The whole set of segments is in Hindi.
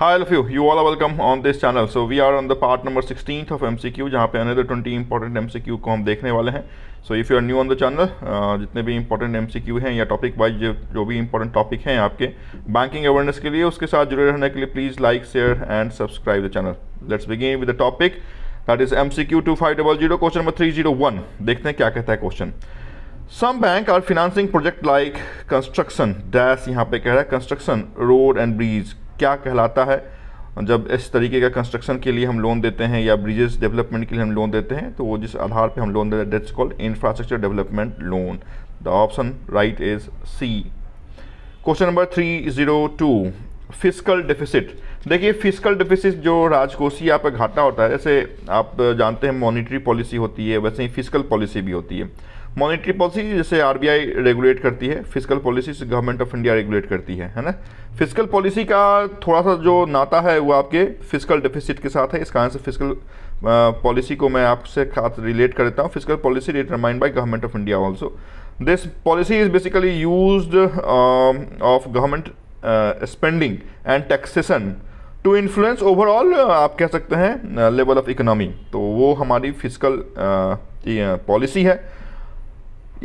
High all of you you are welcome on this channel so we are on the part number sixteen of M C Q जहाँ पे another twenty important M C Q को हम देखने वाले हैं so if you are new on the channel जितने भी इंपॉर्टेंट एम सी क्यू हैं या टॉपिक वाइज जो जो भी इंपॉर्टेंट टॉपिक हैं आपके बैंकिंग अवेयरनेस के लिए उसके साथ जुड़े रहने के लिए please like share and subscribe the channel let's begin with the topic that is M C Q two five double zero question number three zero one देखते हैं क्या कहता है question some bank are financing project like construction dash यहाँ पे कह रहा है कंस्ट्रक्शन रोड एंड ब्रिज क्या कहलाता है जब इस तरीके का कंस्ट्रक्शन के लिए हम लोन देते हैं या ब्रिजेस डेवलपमेंट के लिए हम लोन देते हैं तो वो जिस आधार पे हम लोन देते हैं debts called infrastructure development loan the option right is C question number three zero two physical deficit देखिए फिजिकल डिफिसिट जो राजकोषीय आप घाटा होता है जैसे आप जानते हैं मॉनिटरी पॉलिसी होती है वैसे ही फिजिकल पॉलिसी भी होती है मॉनेटरी पॉलिसी जैसे आरबीआई रेगुलेट करती है physical policy government of India regulate करती है है ना फिजिकल पॉलिसी का थोड़ा सा जो नाता है वो आपके फिजिकल डिफिसिट के साथ है इस कारण से फिजिकल पॉलिसी को मैं आपसे खास रिलेट कर देता हूँ physical policy determined by government of India also this policy is basically use of government spending and taxation to influence overall आप कह सकते हैं लेवल ऑफ इकोनॉमी तो वो हमारी फिजिकल पॉलिसी है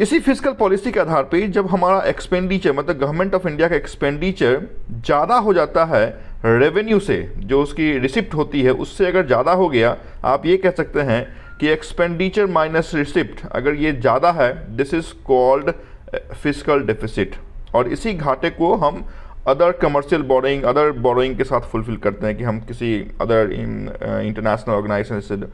इसी फिजिकल पॉलिसी के आधार पर जब हमारा एक्सपेंडिचर मतलब गवर्नमेंट ऑफ इंडिया का एक्सपेंडिचर ज़्यादा हो जाता है रेवेन्यू से जो उसकी रिसिप्ट होती है उससे अगर ज़्यादा हो गया आप ये कह सकते हैं कि एक्सपेंडिचर माइनस रिसिप्ट अगर ये ज़्यादा है this is called physical deficit और इसी घाटे को हम other commercial borrowing other borrowing के साथ फुलफिल करते हैं कि हम किसी अदर इंटरनेशनल ऑर्गेनाइजेशन से eh,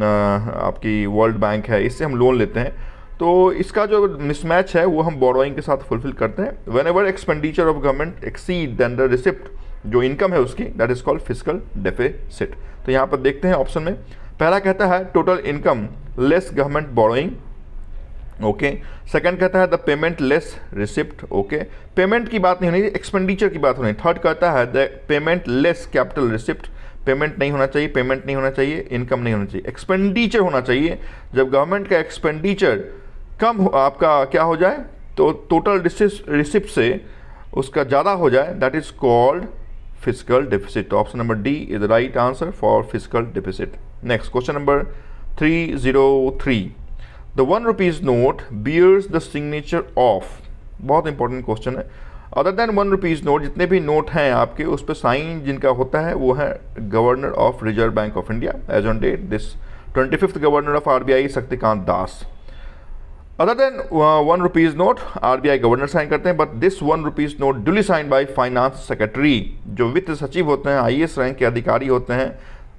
आपकी वर्ल्ड बैंक है इससे हम लोन लेते हैं तो इसका जो मिसमैच है वो हम बोरोइंग के साथ फुलफिल करते हैं whenever expenditure of government exceed than the receipt जो इनकम है उसकी that is called physical deficit तो यहाँ पर देखते हैं ऑप्शन में पहला कहता है total income less government borrowing okay second कहता है the payment less receipt okay payment की बात नहीं होनी एक्सपेंडिचर की बात होनी थर्ड कहता है the payment less capital receipt payment नहीं होना चाहिए पेमेंट नहीं होना चाहिए इनकम नहीं होना चाहिए एक्सपेंडिचर होना चाहिए जब गवर्नमेंट का एक्सपेंडिचर कम आपका क्या हो जाए तो टोटल रिसिप्ट से उसका ज़्यादा हो जाए that is called physical deficit option number D is the right answer for physical deficit next question number three zero three the one rupees note bears the signature of बहुत इंपॉर्टेंट क्वेश्चन है other than one rupees note जितने भी नोट हैं आपके उस पर साइन जिनका होता है वो है governor of Reserve Bank of India as on date this twenty fifth governor of R B I Shaktikanta Das other than one rupees note RBI governor sign करते हैं but this one rupees note duly sign by finance secretary जो वित्त सचिव होते हैं आईएएस रैंक के अधिकारी होते हैं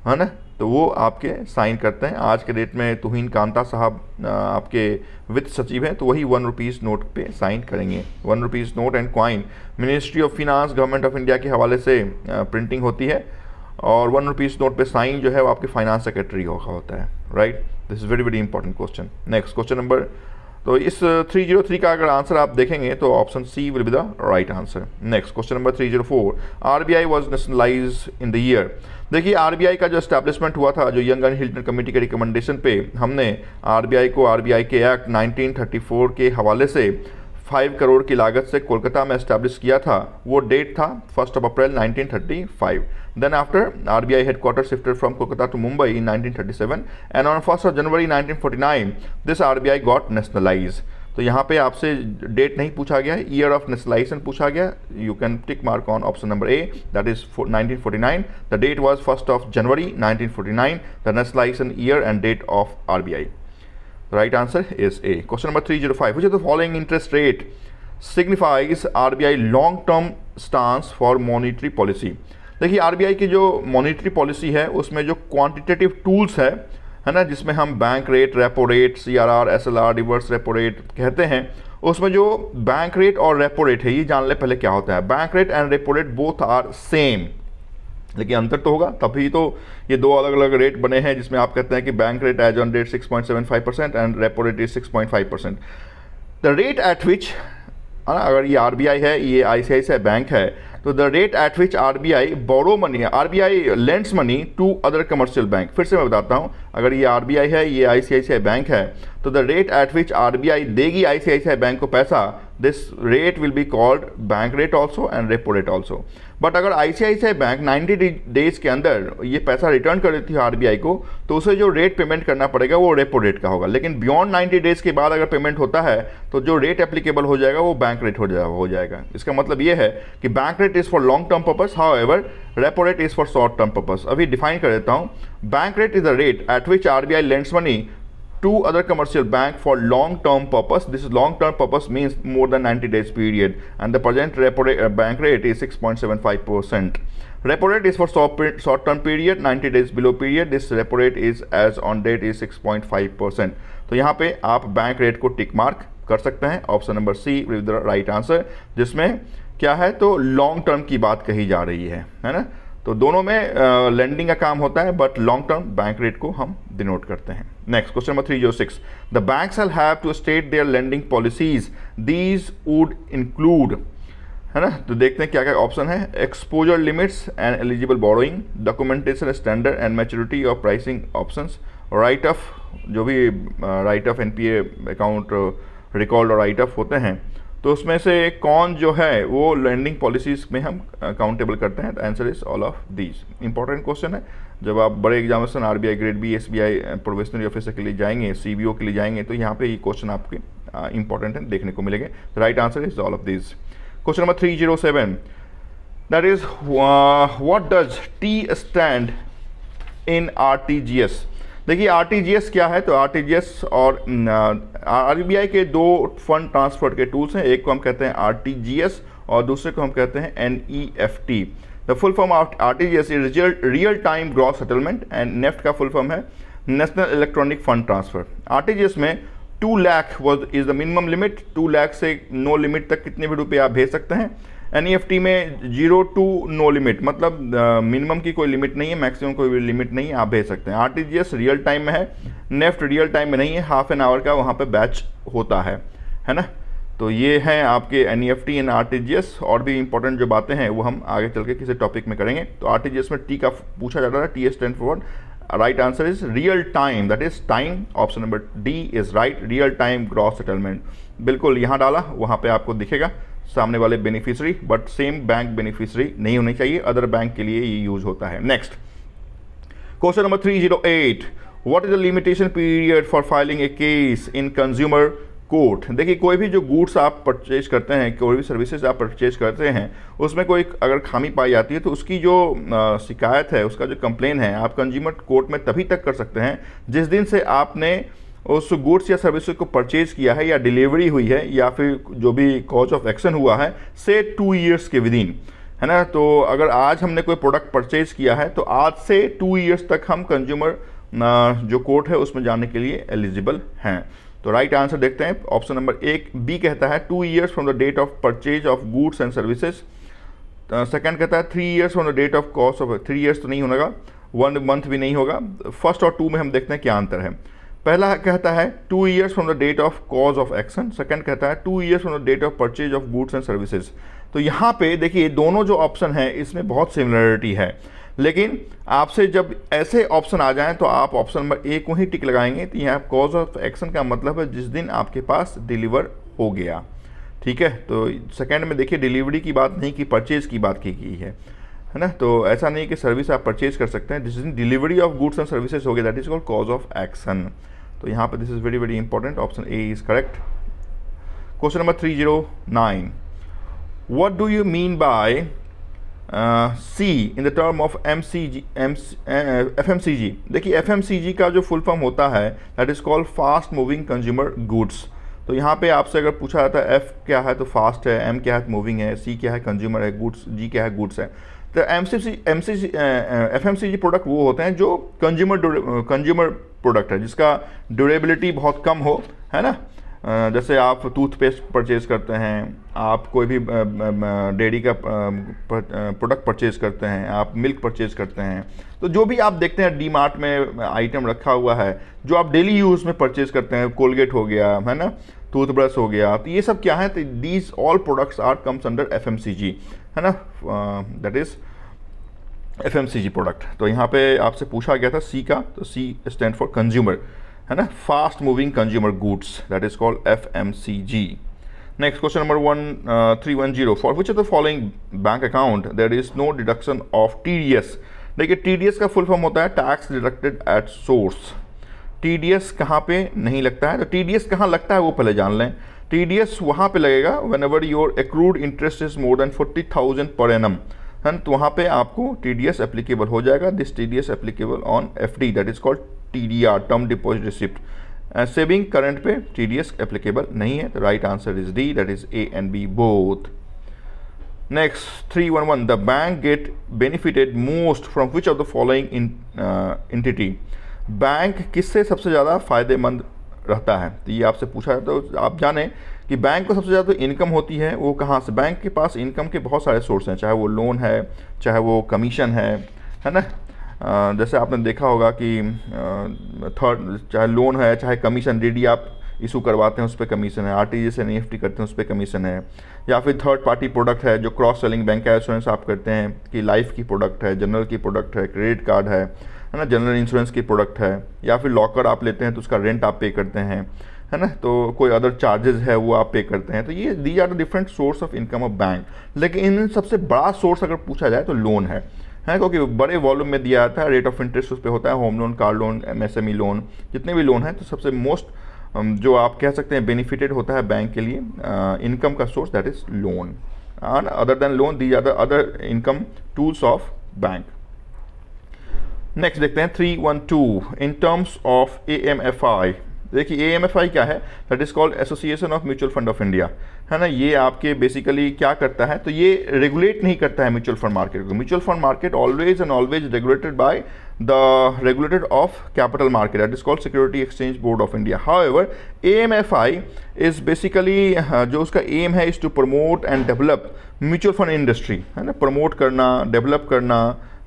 है ना तो वो आपके साइन करते हैं आज के डेट में तुहिन कांता साहब uh, आपके वित्त सचिव हैं तो वही वन रुपीज़ नोट पे साइन करेंगे one rupees note and coin ministry of finance government of India के हवाले से प्रिंटिंग uh, होती है और वन रुपीज़ नोट पे साइन जो है वो आपके फाइनेंस सेक्रेटरी होगा होता है right this is very very important question next question number तो इस 303 का अगर आंसर आप देखेंगे तो option C will be the right answer next question number 304 I was nationalise in the year देखिए आरबीआई का जो स्टैब्लिशमेंट हुआ था जो यंग एंड हिल्टन कमेटी के रिकमेंडेशन पे हमने आरबीआई को आरबीआई के एक्ट 1934 के हवाले से फाइव करोड़ की लागत से कोलकाता में इस्टेब्लिश किया था वो डेट था first of April 1935 then after RBI headquarter shifted from Kolkata to Mumbai in 1937 and on first of January 1949 this RBI got nationalise तो यहाँ पे आपसे डेट नहीं पूछा गया ईयर ऑफ नेशनलाइजेशन पूछा गया you can tick mark on option number A that is 1949 the date was first of January 1949 the nationalisation year and date of RBI Right answer is A. Question number 305. Which of the following interest rate signifies RBI long term stance for monetary policy देखिए आरबीआई की जो मॉनिटरी पॉलिसी है उसमें जो क्वांटिटेटिव टूल्स है है ना जिसमें हम bank rate repo rate CRR SLR reverse repo rate कहते हैं उसमें जो बैंक रेट और रेपो रेट है ये जान ले पहले क्या होता है bank rate and repo rate both are same लेकिन अंतर तो होगा तभी तो ये दो अलग अलग रेट बने हैं जिसमें आप कहते हैं कि bank rate as on date 6.75 percent and repo rate is 6.5 percent the rate at which अगर ये आर है ये आई बैंक है तो the rate at which R B I borrow money R B I lends money to other commercial bank फिर से मैं बताता हूँ अगर ये आर बी आई है ये आई सी आई सी आई बैंक है तो the rate at which R B I देगी I C I C I bank को पैसा this rate will be called bank rate also and repo rate also but अगर I C C I I bank ninety days के अंदर ये पैसा रिटर्न कर देती है आई को तो उसे जो रेट पेमेंट करना पड़ेगा वो रेपो रेट का होगा लेकिन बियॉन्ड नाइन्टी डेज के बाद अगर पेमेंट होता है तो जो रेट एप्लीकेबल हो जाएगा वो बैंक रेट हो जाएगा हो जाएगा इसका मतलब ये है कि bank rate is for long term purpose however repo rate is for short term purpose अभी डिफाइन कर देता हूँ bank rate is the rate at which R B I lends money two other commercial bank for long-term purpose. This is long-term purpose means more than 90 days period and the present repo rate, uh, bank rate is 6.75%. Repo rate is for short-term period 90 days below period. This repo rate is as on date is 6.5%. तो यहाँ पे आप बैंक रेट को टिक मार्क कर सकते हैं option number C with the right answer जिसमें क्या है तो लॉन्ग टर्म की बात कही जा रही है है ना तो दोनों में लैंडिंग का काम होता है but long term bank rate को हम डिनोट करते हैं next question number three zero six the bank have to state their lending policies these would include है ना तो देखते हैं क्या क्या ऑप्शन है exposure limits and eligible borrowing documentation standard and maturity और प्राइसिंग ऑप्शन राइट ऑफ जो भी write off an account record और राइट ऑफ होते हैं तो उसमें से कौन जो है वो लैंडिंग पॉलिसीज में हम काउंटेबल करते हैं answer is all of these important question है जब आप बड़े examination R grade B S probationary officer के लिए जाएंगे सी के लिए जाएंगे तो यहाँ पे ये क्वेश्चन आपके इंपॉर्टेंट है देखने को मिलेंगे right answer is all of these question number three zero seven that is what does T stand in R T G S देखिए आरटीजीएस क्या है तो आरटीजीएस और आरबीआई के दो फंड ट्रांसफर के टूल्स हैं एक को हम कहते हैं आरटीजीएस और दूसरे को हम कहते हैं NEFT the full form of RTGS is real time gross settlement and NEFT का फुल फॉर्म है national electronic fund transfer RTGS में two lakh was is the minimum limit two lakh से नो लिमिट तक कितने भी रुपये आप भेज सकते हैं एन e में जीरो टू नो लिमिट मतलब मिनिमम uh, की कोई लिमिट नहीं है मैक्सिमम कोई लिमिट नहीं है आप भेज सकते हैं आर रियल टाइम में है नेफ्ट रियल टाइम में नहीं है हाफ एन आवर का वहाँ पर बैच होता है है ना तो ये हैं आपके N E F T and R T G S और भी इंपॉर्टेंट जो बातें हैं वो हम आगे चल के किसी टॉपिक में करेंगे तो आर टी जी एस में टी का पूछा जा रहा है T ten for right answer is real time that is time option number D is right real time gross settlement बिल्कुल यहाँ डाला वहाँ पे आपको दिखेगा सामने वाले beneficiary but same bank beneficiary नहीं होनी चाहिए अदर बैंक के लिए ये यूज होता है next question number three zero eight what is the limitation period for filing a case in consumer court देखिए कोई भी जो गुड्स आप परचेज करते हैं कोई भी सर्विसेज आप परचेज करते हैं उसमें कोई अगर खामी पाई जाती है तो उसकी जो आ, शिकायत है उसका जो कंप्लेन है आप कंज्यूमर कोर्ट में तभी तक कर सकते हैं जिस दिन से आपने उस गुड्स या सर्विसेज को परचेज किया है या डिलीवरी हुई है या फिर जो भी कॉज ऑफ एक्शन हुआ है से टू ईयर्स के विदिन है ना तो अगर आज हमने कोई प्रोडक्ट परचेज किया है तो आज से टू ईयर्स तक हम कंज्यूमर जो कोर्ट है उसमें जाने के लिए एलिजिबल हैं तो राइट right आंसर देखते हैं ऑप्शन नंबर एक बी कहता है two years from the date of purchase of goods and services second कहता है three years from the date of cost of three years तो नहीं होगा वन मंथ भी नहीं होगा फर्स्ट और टू में हम देखते हैं क्या अंतर है पहला कहता है two years from the date of cause of action second कहता है two years from the date of purchase of goods and services तो यहाँ पे देखिए दोनों जो ऑप्शन है इसमें बहुत सिमिलरिटी है लेकिन आपसे जब ऐसे ऑप्शन आ जाएं तो आप ऑप्शन नंबर ए को ही टिक लगाएंगे तो यहाँ कॉज ऑफ एक्शन का मतलब है जिस दिन आपके पास डिलीवर हो गया ठीक है तो सेकेंड में देखिए डिलीवरी की बात नहीं की परचेज़ की बात की गई है है ना तो ऐसा नहीं कि सर्विस आप परचेज कर सकते हैं जिस दिन delivery of goods and services हो गया that is called cause of action तो यहाँ पर this is very very important option A is correct question number three zero nine what do you mean by C in the term of M C G M F M C G देखिए एफ एम सी जी का जो फुल फॉर्म होता है that is called fast moving consumer goods तो यहाँ पे आपसे अगर पूछा जाता है एफ क्या है तो फास्ट है एम क्या है मूविंग तो है सी क्या है कंज्यूमर है गुड्स जी क्या है गुड्स है तो M C C M C F M C G product वो होते हैं जो कंज्यूमर कंज्यूमर प्रोडक्ट है जिसका ड्यूरेबिलिटी बहुत कम हो है ना जैसे आप टूथपेस्ट परचेज करते हैं आप कोई भी डेयरी का प्रोडक्ट परचेज करते हैं आप मिल्क परचेज करते हैं तो जो भी आप देखते हैं डी मार्ट में आइटम रखा हुआ है जो आप डेली यूज़ में परचेज करते हैं कोलगेट हो गया है ना टूथब्रश हो गया तो ये सब क्या है तो these all products are comes under F है ना दैट इज़ एफ प्रोडक्ट तो यहाँ पे आपसे पूछा गया था सी का तो सी स्टैंड फॉर कंज्यूमर है ना fast moving consumer goods that is called F Next question number one uh, three one zero. For which of the following bank account there is no deduction of TDS? देखिए एस का फुल फॉर्म होता है tax deducted at source T D S कहाँ पर नहीं लगता है तो टी डी एस कहाँ लगता है वो पहले जान लें टी डी एस वहाँ पर लगेगा whenever your accrued interest is more than forty thousand per annum है तो वहाँ पर आपको टी डी एस एप्लीकेबल हो जाएगा this T D S applicable on F D that is called T D R term deposit receipt saving current पे टी डी एस एप्लीकेबल नहीं है तो right answer is D that is A and B both next three one one the bank get benefited most from which of the following entity bank किससे सबसे ज़्यादा फ़ायदेमंद रहता है तो ये आपसे पूछा जाता है तो आप जाने कि बैंक को सबसे ज़्यादा तो इनकम होती है वो कहाँ से बैंक के पास इनकम के बहुत सारे सोर्स हैं चाहे वो लोन है चाहे वो कमीशन है है ना जैसे आपने देखा होगा कि थर्ड चाहे लोन है चाहे कमीशन डी आप इशू करवाते हैं उस पर कमीशन है आर टी जी से एन करते हैं उस पर कमीशन है या फिर थर्ड पार्टी प्रोडक्ट है जो क्रॉस सेलिंग बैंक का इंश्योरेंस आप करते हैं कि लाइफ की प्रोडक्ट है जनरल की प्रोडक्ट है क्रेडिट कार्ड है है ना जनरल इंश्योरेंस की प्रोडक्ट है या फिर लॉकर आप लेते हैं तो उसका रेंट आप पे करते हैं है ना तो कोई अदर चार्जेस है वो आप पे करते हैं तो ये these are the different source of income of bank लेकिन इन सबसे बड़ा सोर्स अगर पूछा जाए तो लोन है है क्योंकि बड़े वॉल्यूम में दिया जाता है रेट ऑफ इंटरेस्ट उस पर होता है home loan car loan M loan जितने भी लोन हैं तो सबसे मोस्ट um, जो आप कह सकते हैं बेनिफिटेड होता है बैंक के लिए इनकम uh, का source that is loan other than loan these are the other income tools of bank next देखते हैं three one two in terms of A M F I देखिए ए एम एफ आई क्या है that is called association of mutual fund of India है ना ये आपके बेसिकली क्या करता है तो ये रेगुलेट नहीं करता है म्यूचुअल फंड मार्केट को mutual fund market always and always regulated by capital market that is called security exchange board of India however A M F I is basically जो उसका एम है is to promote and develop mutual fund industry है ना प्रमोट करना डेवलप करना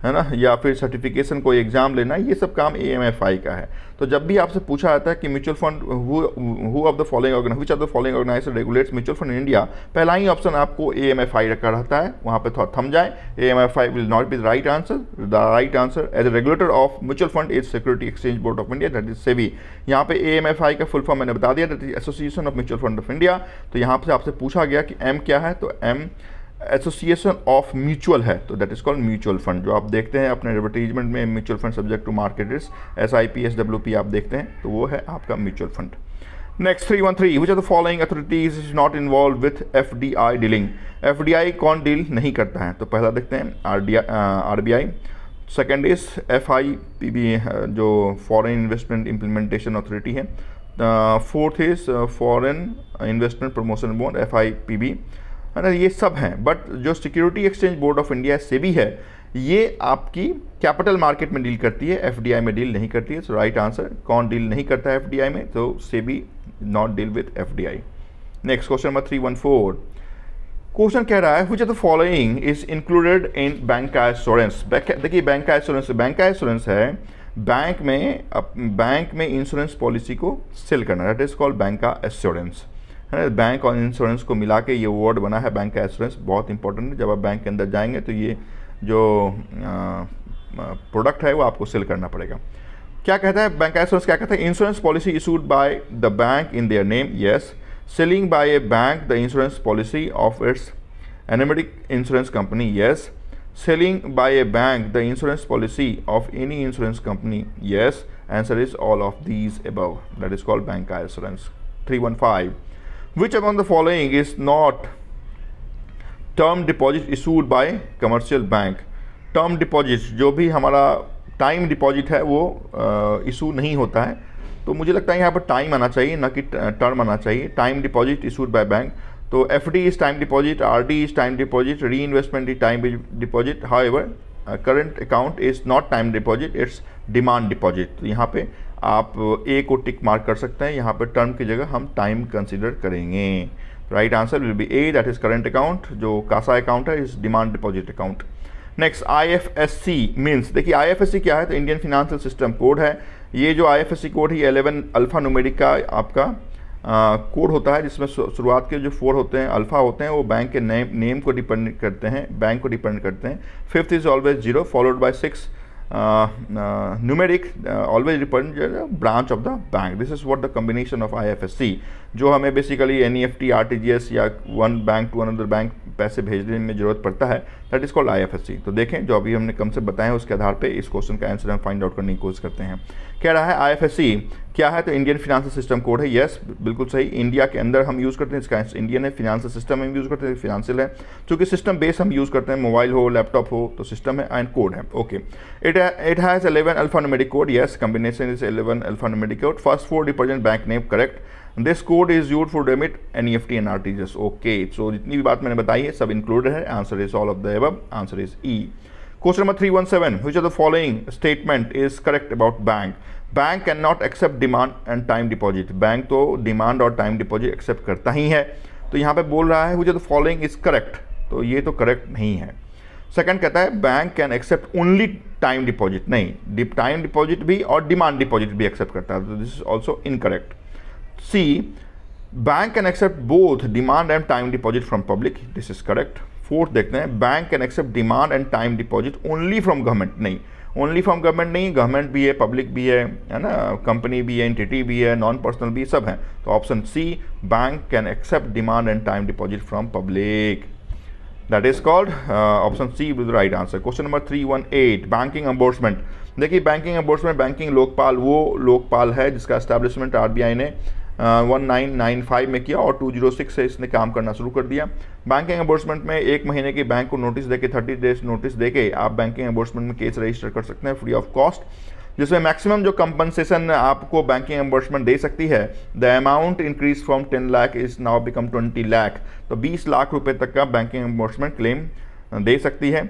है ना या फिर सर्टिफिकेशन कोई एग्ज़ाम लेना ये सब काम ए का है तो जब भी आपसे पूछा जाता है कि mutual fund who of the following organise which of the following organise regulates mutual fund India पहला ही ऑप्शन आपको ए एम एफ आई रखा रहता है वहाँ पर थोड़ा थम जाए A M F I will not be the right answer the right answer as a regulator of mutual fund is security exchange board of India that is SEBI यहाँ पे ए एम एफ आई का फुल फॉर्म मैंने बता दिया that is association of mutual fund of India तो यहाँ से आपसे पूछा गया कि एम क्या है तो M M... association of mutual है तो that is called mutual fund जो आप देखते हैं अपने एडवर्टीजमेंट में mutual fund subject to market risk S I P S W P आप देखते हैं तो वो है आपका mutual fund next three one three which are the following authorities is not involve with F D I dealing F D I कौन डील नहीं करता है तो पहला देखते हैं R D R B I second is F I P B जो फॉरन इन्वेस्टमेंट इम्प्लीमेंटेशन अथॉरिटी है fourth is foreign investment promotion board F I P B है ना ये सब हैं बट जो security exchange board of India SEBI है ये आपकी कैपिटल मार्केट में डील करती है एफडीआई में डील नहीं करती है सो राइट आंसर कौन डील नहीं करता है एफडीआई में तो SEBI not deal with FDI next question number three one four question कह रहा है which are the following is included in bank का इंश्योरेंस देखिए बैंक का इंश्योरेंस बैंक का इंश्योरेंस है बैंक में बैंक में इंश्योरेंस पॉलिसी को सेल करना दैट इज कॉल्ड बैंक का इंश्योरेंस है बैंक और इंश्योरेंस को मिला के ये वर्ड बना है बैंक का इंश्योरेंस बहुत इंपॉर्टेंट है जब आप बैंक के अंदर जाएंगे तो ये जो प्रोडक्ट है वो आपको सेल करना पड़ेगा क्या कहता है बैंक इंश्योरेंस क्या कहता है insurance policy issued by the bank in their name yes selling by a bank the insurance policy of its animatic insurance company yes selling by a bank the insurance policy of any insurance company yes all of all that is called bank का insurance three one five Which among the following is not term deposit issued by commercial bank term deposit जो भी हमारा टाइम डिपॉजिट है वो इशू नहीं होता है तो मुझे लगता है यहाँ पर टाइम आना चाहिए ना कि टर्म आना चाहिए time deposit issued by bank तो F D is time deposit R D is time deposit reinvestment is time deposit however current account is not time deposit it's demand deposit तो यहाँ पे आप ए को टिक मार्क कर सकते हैं यहाँ पर टर्म की जगह हम टाइम कंसिडर करेंगे right answer will be A that is current account जो कासा अकाउंट है is demand deposit account next I F S C means देखिए आई एफ एस सी क्या है तो इंडियन फिनेंशियल सिस्टम कोड है ये जो I F S C code है ये एलेवन अल्फ़ा नोमेडिक का आपका कोड होता है जिसमें शुरुआत के जो फोर होते हैं अल्फ़ा होते हैं वो बैंक के नेम नेम को डिपेंड करते हैं बैंक को डिपेंड करते हैं fifth is always zero followed by six Uh, uh, numeric uh, always represents a branch of the bank. This is what the combination of IFSC जो हमें basically N E F T R T G S या one bank to another bank पैसे भेजने में ज़रूरत पड़ता है that is called I F S C तो देखें जो अभी हमने कम से बताया उसके आधार पर इस क्वेश्चन का आंसर हम फाइंड आउट करने की कोशिश करते हैं कह रहा है आई एफ एस सी क्या है तो इंडियन फिनेंशियल सिस्टम कोड है येस बिल्कुल सही इंडिया के अंदर हम यूज़ करते हैं इसका इंडियन है फिनेंशियल सिस्टम हम यूज़ करते हैं फिनेंशियल है चूँकि सिस्टम बेस हम यूज़ करते हैं मोबाइल हो लैपटॉप हो तो सिस्टम है एंड कोड है okay it it has eleven alphanumeric code yes combination is eleven alphanumeric code first four डिपर्जेंट bank name correct this code is used for डेमिट N E F T N R T G S okay so जितनी भी बात मैंने बताई है सब इंक्लूडेड है answer is all of the above answer is E question number three one seven which are the following statement is correct about bank bank can not accept demand and time deposit bank तो डिमांड और टाइम डिपॉजिट एक्सेप्ट करता ही है तो यहाँ पे बोल रहा है which are the following is correct तो ये तो करेक्ट नहीं है सेकेंड कहता है bank can accept only time deposit नहीं टाइम डिपॉजिट भी और डिमांड डिपॉजिट भी एक्सेप्ट करता है तो this is also incorrect C bank can accept both demand and time deposit from public this is correct fourth देखते हैं bank can accept demand and time deposit only from government नहीं ओनली फ्रॉम गवर्नमेंट नहीं गवर्नमेंट भी है पब्लिक भी है है ना कंपनी भी है एंटिटी भी है नॉन पर्सनल भी सब है तो option C bank can accept demand and time deposit from public that is called option C with right answer question number three one eight banking ombudsman देखिए बैंकिंग एम्बोर्समेंट बैंकिंग लोकपाल वो लोकपाल है जिसका एस्टैब्लिशमेंट आरबीआई ने वन नाइन नाइन फाइव में किया और टू जीरो सिक्स से इसने काम करना शुरू कर दिया बैंकिंग एम्बोर्समेंट में एक महीने की बैंक को नोटिस देके थर्टी डेज नोटिस देके आप बैंकिंग एम्बोर्समेंट में केस रजिस्टर कर सकते हैं फ्री ऑफ कॉस्ट जिसमें मैक्सिमम जो कंपनसेशन आपको बैंकिंग एम्बोर्समेंट दे सकती है the amount increase from ten lakh is now become twenty lakh तो बीस लाख रुपये तक का बैंकिंग एम्बोर्समेंट क्लेम दे सकती है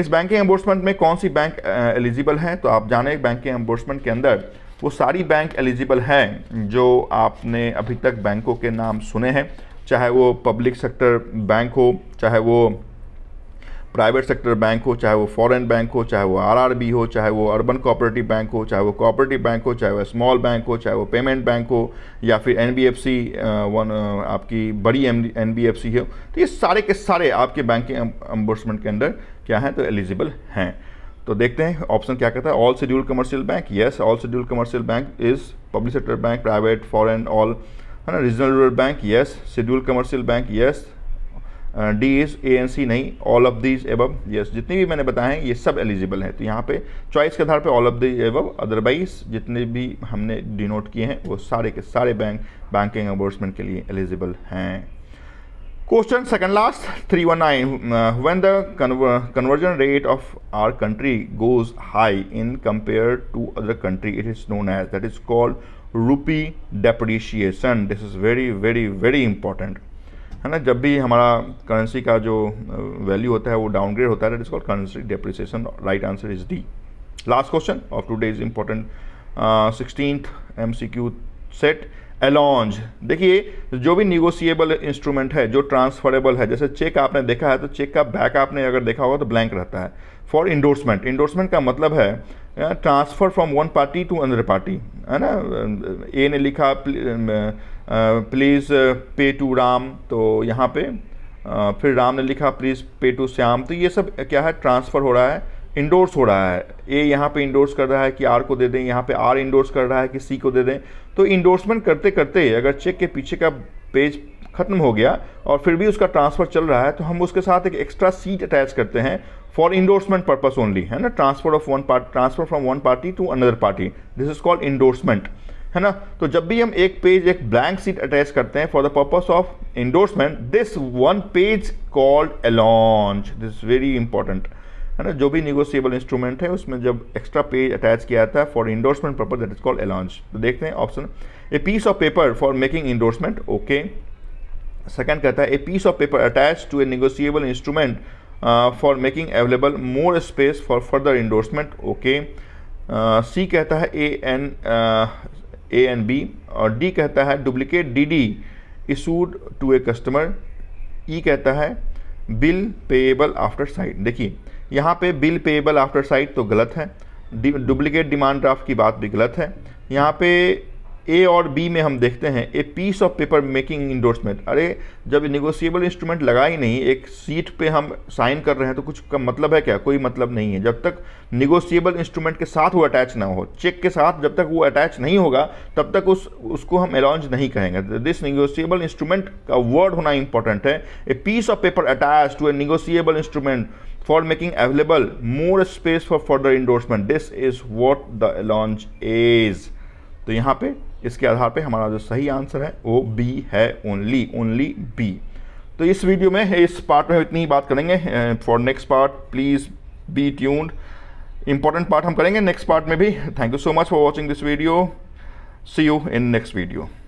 इस बैंकिंग एम्बोर्समेंट में कौन सी बैंक एलिजिबल है तो आप जाने बैंकिंग एम्बोर्समेंट के अंदर वो सारी बैंक एलिजिबल हैं जो आपने अभी तक बैंकों के नाम सुने हैं चाहे वो पब्लिक सेक्टर बैंक हो चाहे वो प्राइवेट सेक्टर बैंक हो चाहे वो फॉरेन बैंक हो चाहे वो आरआरबी हो चाहे वो अर्बन कोऑपरेटिव बैंक हो चाहे वो कोऑपरेटिव बैंक हो चाहे वो स्मॉल बैंक हो चाहे वो पेमेंट बैंक हो या फिर एनबीएफसी वन uh, uh, आपकी बड़ी एनबीएफसी हो तो ये सारे के सारे आपके बैंकिंग एम्बोर्समेंट um, के अंदर क्या हैं तो एलिजिबल हैं तो देखते हैं ऑप्शन क्या कहता है all schedule commercial bank yes all schedule commercial bank is public sector bank private foreign all है ना regional rural bank yes schedule commercial bank yes D is A N C नहीं all of these above yes जितनी भी मैंने बताए हैं ये सब एलिजिबल हैं तो यहाँ पे चॉइस के आधार पे ऑल ऑफ दी एब अदरवाइज जितने भी हमने डिनोट किए हैं वो सारे के सारे बैंक बैंकिंग एम्बोर्समेंट के लिए एलिजिबल हैं Question second last 319 uh, when the conver conversion rate of our country goes high in compared to other country it is known as that is called rupee depreciation this is very very very important है ना जब भी हमारा करेंसी का जो वैल्यू uh, होता है वो डाउनग्रेड होता है it is called currency depreciation right answer is D last question of today is important sixteen allonge देखिए जो भी निगोसिएबल इंस्ट्रूमेंट है जो ट्रांसफरेबल है जैसे चेक आपने देखा है तो चेक का बैक आपने अगर देखा होगा तो ब्लैंक रहता है फॉर इंडोर्समेंट इंडोर्समेंट का मतलब है transfer from one party to another party है ना ए ने लिखा प्लीज़ पे टू राम तो यहाँ पे फिर राम ने लिखा प्लीज़ पे टू श्याम तो ये सब क्या है ट्रांसफ़र हो रहा है इंडोर्स हो रहा है ए यहाँ पे इंडोर्स कर रहा है कि आर को दे दें यहाँ पे आर इंडोर्स कर रहा है कि सी को दे दें तो इंडोर्समेंट करते करते अगर चेक के पीछे का पेज खत्म हो गया और फिर भी उसका ट्रांसफ़र चल रहा है तो हम उसके साथ एक एक्स्ट्रा सीट अटैच करते हैं फॉर इंडोर्समेंट पर्पज ओनली है ना transfer of one party transfer from one party to another party this is called endorsement है ना तो जब भी हम एक पेज एक ब्लैंक सीट अटैच करते हैं for the purpose of endorsement this one page called allonge this very important है ना जो भी निगोसिएबल इंस्ट्रूमेंट है उसमें जब एक्स्ट्रा पेज अटैच किया जाता है for endorsement purpose that is call allonge तो देखते हैं option A piece of paper for making endorsement okay second कहता है A piece of paper attach to a negotiable instrument for making available more space for further endorsement okay C कहता है A N A N B और डी कहता है duplicate D D issued to a customer E कहता है बिल पेएबल आफ्टर साइट देखिए यहाँ पे बिल पेएबल आफ्टर साइट तो गलत है डुप्लीकेट डिमांड ड्राफ्ट की बात भी गलत है यहाँ पे ए और बी में हम देखते हैं A piece of paper making endorsement अरे जब निगोशिएबल इंस्ट्रूमेंट लगा ही नहीं एक सीट पे हम साइन कर रहे हैं तो कुछ का मतलब है क्या कोई मतलब नहीं है जब तक निगोशिएबल इंस्ट्रूमेंट के साथ वो अटैच ना हो चेक के साथ जब तक वो अटैच नहीं होगा तब तक उस उसको हम अलॉन्ज नहीं कहेंगे दिस निगोशिएबल इंस्ट्रूमेंट का वर्ड होना इंपॉर्टेंट है A piece of paper attach to a negotiable instrument for making available more space for further endorsement this is what the launch is तो यहाँ पे इसके आधार पे हमारा जो सही आंसर है वो बी है ओनली ओनली बी तो इस वीडियो में इस पार्ट में इतनी ही बात करेंगे for next part please be tuned important part हम करेंगे नेक्स्ट पार्ट में भी thank you so much for watching this video see you in next video